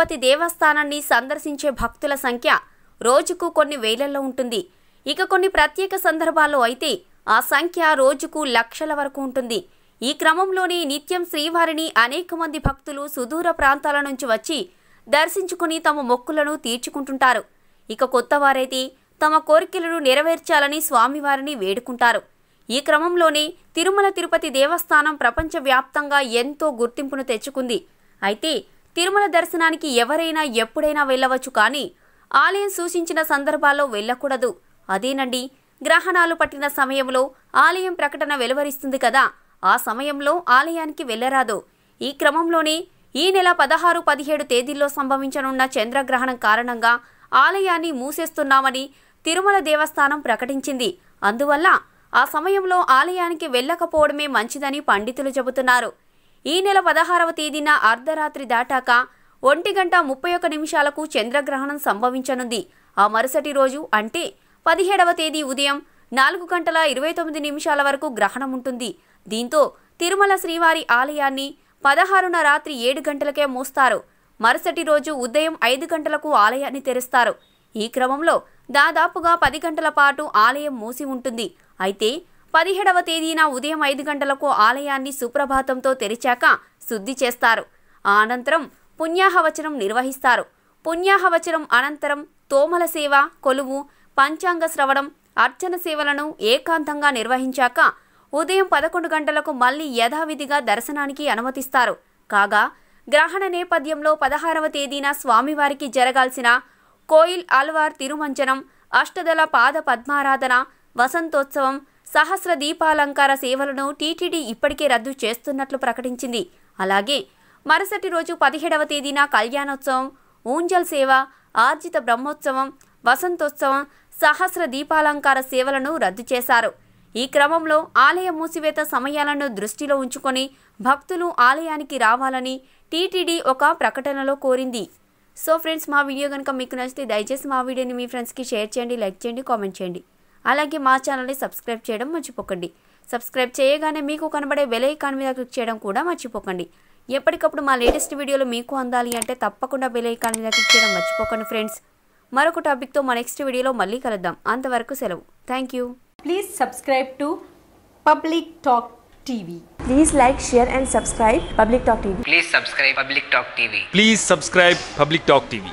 తిరుపతి దేవస్థానాన్ని సందర్శించే భక్తుల సంఖ్య రోజుకు కొన్ని వేలల్లో ఉంటుంది ఇక కొన్ని ప్రత్యేక సందర్భాల్లో అయితే ఆ సంఖ్య రోజుకు లక్షల వరకు ఉంటుంది ఈ క్రమంలోనే నిత్యం శ్రీవారిని అనేక మంది భక్తులు సుదూర ప్రాంతాల నుంచి వచ్చి దర్శించుకుని తమ మొక్కులను తీర్చుకుంటుంటారు ఇక కొత్తవారైతే తమ కోరికలను నెరవేర్చాలని స్వామివారిని వేడుకుంటారు ఈ క్రమంలోనే తిరుమల తిరుపతి దేవస్థానం ప్రపంచవ్యాప్తంగా ఎంతో గుర్తింపును తెచ్చుకుంది అయితే తిరుమల దర్శనానికి ఎవరైనా ఎప్పుడైనా వెళ్ళవచ్చు కానీ ఆలయం సూచించిన సందర్భాల్లో వెళ్ళకూడదు అదేనండి గ్రహణాలు పట్టిన సమయంలో ఆలయం ప్రకటన వెలువరిస్తుంది కదా ఆ సమయంలో ఆలయానికి వెళ్ళరాదు ఈ క్రమంలోనే ఈ నెల పదహారు పదిహేడు తేదీల్లో సంభవించనున్న చంద్రగ్రహణం కారణంగా ఆలయాన్ని మూసేస్తున్నామని తిరుమల దేవస్థానం ప్రకటించింది అందువల్ల ఆ సమయంలో ఆలయానికి వెళ్ళకపోవడమే మంచిదని పండితులు చెబుతున్నారు ఈ నెల పదహారవ తేదీన అర్ధరాత్రి దాటాక ఒంటి గంట ముప్పై ఒక్క నిమిషాలకు చంద్రగ్రహణం సంభవించనుంది ఆ మరుసటి రోజు అంటే పదిహేడవ తేదీ ఉదయం నాలుగు గంటల ఇరవై తొమ్మిది నిమిషాల వరకు గ్రహణం ఉంటుంది దీంతో తిరుమల శ్రీవారి ఆలయాన్ని పదహారున రాత్రి ఏడు గంటలకే మూస్తారు మరుసటి రోజు ఉదయం ఐదు గంటలకు ఆలయాన్ని తెరుస్తారు ఈ క్రమంలో దాదాపుగా పది గంటల పాటు ఆలయం మూసి ఉంటుంది అయితే పదిహేడవ తేదీన ఉదయం ఐదు గంటలకు ఆలయాన్ని సుప్రభాతంతో తెరిచాక శుద్ధి చేస్తారు అనంతరం పుణ్యాహవచనం నిర్వహిస్తారు పుణ్యాహవచనం అనంతరం తోమల సేవ కొలువు పంచాంగ శ్రవణం అర్చన సేవలను ఏకాంతంగా నిర్వహించాక ఉదయం పదకొండు గంటలకు మళ్లీ యథావిధిగా దర్శనానికి అనుమతిస్తారు కాగా గ్రహణ నేపథ్యంలో పదహారవ తేదీన స్వామివారికి జరగాల్సిన కోయిల్ అల్వార్ తిరుమంచనం అష్టదల పాద పద్మారాధన వసంతోత్సవం సహస్ర దీపాలంకార సేవలను టీటీడీ ఇప్పటికే రద్దు చేస్తున్నట్లు ప్రకటించింది అలాగే మరుసటి రోజు పదిహేడవ తేదీన కళ్యాణోత్సవం ఊంజల్ సేవ ఆర్జిత బ్రహ్మోత్సవం వసంతోత్సవం సహస్ర దీపాలంకార సేవలను రద్దు చేశారు ఈ క్రమంలో ఆలయ మూసివేత సమయాలను దృష్టిలో ఉంచుకొని భక్తులు ఆలయానికి రావాలని టీటీడీ ఒక ప్రకటనలో కోరింది సో ఫ్రెండ్స్ మా వీడియో కనుక మీకు నచ్చితే దయచేసి మా వీడియోని మీ ఫ్రెండ్స్కి షేర్ చేయండి లైక్ చేయండి కామెంట్ చేయండి అలాగే మా ఛానల్ని సబ్స్క్రైబ్ చేయడం మర్చిపోకండి సబ్స్క్రైబ్ చేయగానే మీకు కనబడే వెలైకాన్ మీద క్లిక్ చేయడం కూడా మర్చిపోకండి ఎప్పటికప్పుడు మా లేటెస్ట్ వీడియోలు మీకు అందాలి అంటే తప్పకుండా వెలైకాన్ మీద క్లిక్ చేయడం మర్చిపోకండి ఫ్రెండ్స్ మరొక టాపిక్తో మా నెక్స్ట్ వీడియోలో మళ్ళీ కలుద్దాం అంతవరకు సెలవు thank you please subscribe to Public Talk TV please like share and subscribe Public Talk TV please subscribe Public Talk TV please subscribe Public Talk TV